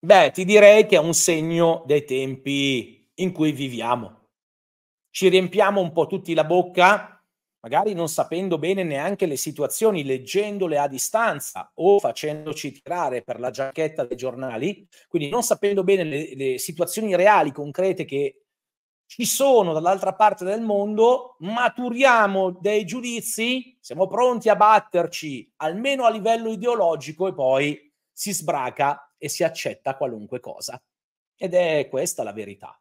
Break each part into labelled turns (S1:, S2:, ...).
S1: Beh, ti direi che è un segno dei tempi in cui viviamo. Ci riempiamo un po' tutti la bocca, magari non sapendo bene neanche le situazioni, leggendole a distanza o facendoci tirare per la giacchetta dei giornali, quindi non sapendo bene le, le situazioni reali, concrete che ci sono dall'altra parte del mondo, maturiamo dei giudizi, siamo pronti a batterci almeno a livello ideologico e poi si sbraca e si accetta qualunque cosa. Ed è questa la verità.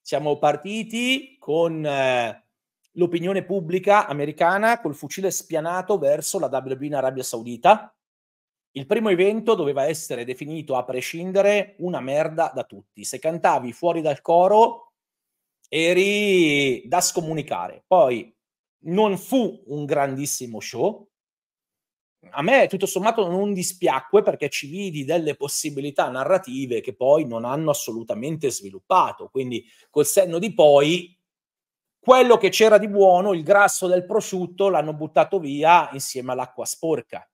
S1: Siamo partiti con eh, l'opinione pubblica americana col fucile spianato verso la WB in Arabia Saudita. Il primo evento doveva essere definito a prescindere una merda da tutti. Se cantavi fuori dal coro eri da scomunicare. Poi non fu un grandissimo show, a me tutto sommato non dispiacque perché ci vidi delle possibilità narrative che poi non hanno assolutamente sviluppato. Quindi col senno di poi quello che c'era di buono, il grasso del prosciutto, l'hanno buttato via insieme all'acqua sporca.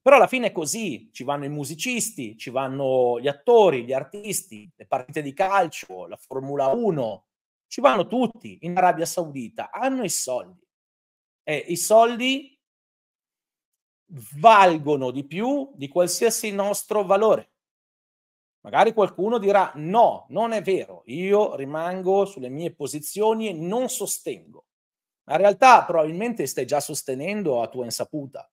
S1: Però alla fine è così, ci vanno i musicisti, ci vanno gli attori, gli artisti, le partite di calcio, la Formula 1, ci vanno tutti in Arabia Saudita, hanno i soldi. E i soldi valgono di più di qualsiasi nostro valore. Magari qualcuno dirà no, non è vero, io rimango sulle mie posizioni e non sostengo. Ma in realtà probabilmente stai già sostenendo a tua insaputa.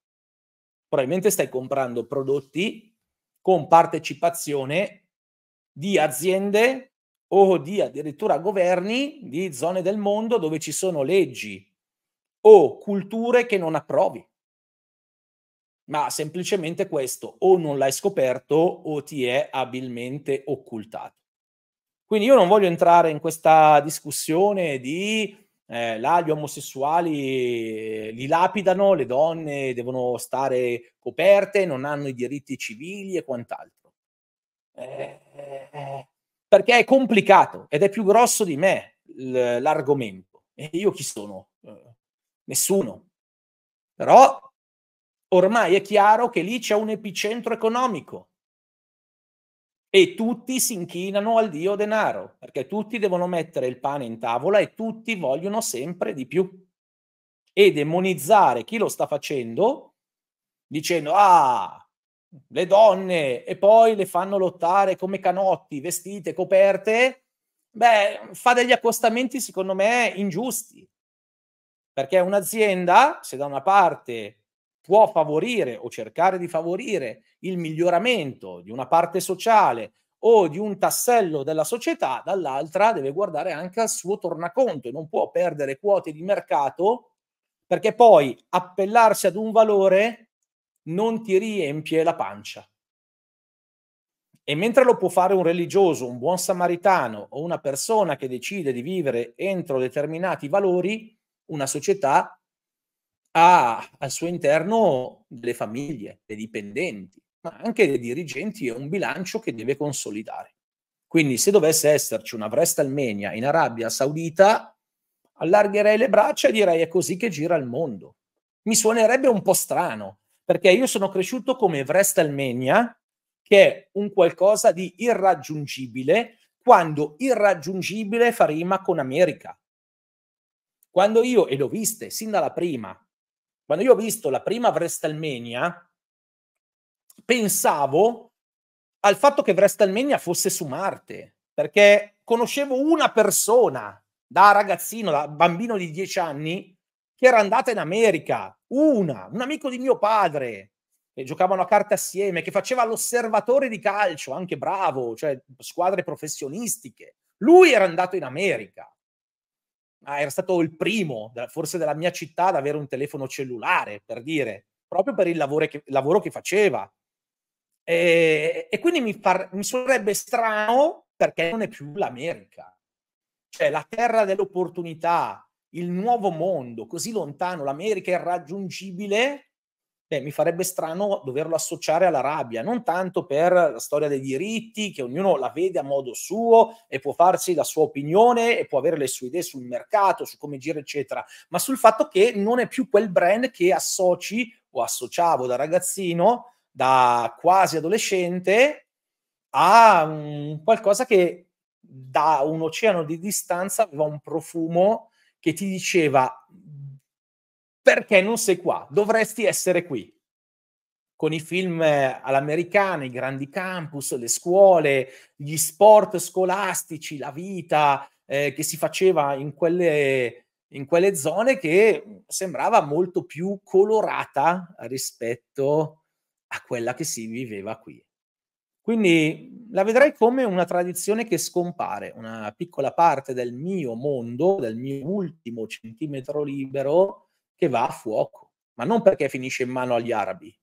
S1: Probabilmente stai comprando prodotti con partecipazione di aziende o di addirittura governi di zone del mondo dove ci sono leggi o culture che non approvi ma semplicemente questo o non l'hai scoperto o ti è abilmente occultato. Quindi io non voglio entrare in questa discussione di eh, là gli omosessuali eh, li lapidano, le donne devono stare coperte, non hanno i diritti civili e quant'altro. Eh, eh, eh perché è complicato ed è più grosso di me l'argomento. E io chi sono? Eh, nessuno. Però ormai è chiaro che lì c'è un epicentro economico e tutti si inchinano al dio denaro, perché tutti devono mettere il pane in tavola e tutti vogliono sempre di più. E demonizzare chi lo sta facendo dicendo, ah, le donne e poi le fanno lottare come canotti, vestite, coperte, beh, fa degli accostamenti secondo me ingiusti. Perché un'azienda, se da una parte può favorire o cercare di favorire il miglioramento di una parte sociale o di un tassello della società, dall'altra deve guardare anche al suo tornaconto e non può perdere quote di mercato perché poi appellarsi ad un valore non ti riempie la pancia. E mentre lo può fare un religioso, un buon samaritano o una persona che decide di vivere entro determinati valori, una società ha al suo interno delle famiglie, dei dipendenti, ma anche dei dirigenti e un bilancio che deve consolidare. Quindi se dovesse esserci una Brestalmania in Arabia Saudita, allargherei le braccia e direi è così che gira il mondo. Mi suonerebbe un po' strano, perché io sono cresciuto come Brestalmania, che è un qualcosa di irraggiungibile, quando irraggiungibile fa rima con America. Quando io, e l'ho viste sin dalla prima, quando io ho visto la prima WrestleMania, pensavo al fatto che WrestleMania fosse su Marte, perché conoscevo una persona da ragazzino, da bambino di 10 anni, che era andata in America, una, un amico di mio padre, che giocavano a carte assieme, che faceva l'osservatore di calcio, anche bravo, cioè squadre professionistiche. Lui era andato in America ma ah, era stato il primo, forse della mia città, ad avere un telefono cellulare, per dire, proprio per il lavoro che, lavoro che faceva. E, e quindi mi, par- mi sarebbe strano perché non è più l'America. Cioè la terra dell'opportunità, il nuovo mondo, così lontano, l'America irraggiungibile, beh, mi farebbe strano doverlo associare alla rabbia, non tanto per la storia dei diritti, che ognuno la vede a modo suo e può farsi la sua opinione e può avere le sue idee sul mercato, su come gira, eccetera, ma sul fatto che non è più quel brand che associ o associavo da ragazzino, da quasi adolescente, a um, qualcosa che da un oceano di distanza aveva un profumo che ti diceva perché non sei qua? Dovresti essere qui. Con i film eh, all'americana, i grandi campus, le scuole, gli sport scolastici, la vita eh, che si faceva in quelle, in quelle zone che sembrava molto più colorata rispetto a quella che si viveva qui. Quindi la vedrai come una tradizione che scompare, una piccola parte del mio mondo, del mio ultimo centimetro libero, che va a fuoco, ma non perché finisce in mano agli arabi,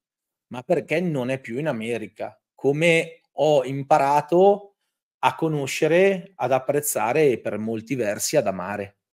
S1: ma perché non è più in America, come ho imparato a conoscere, ad apprezzare e per molti versi ad amare.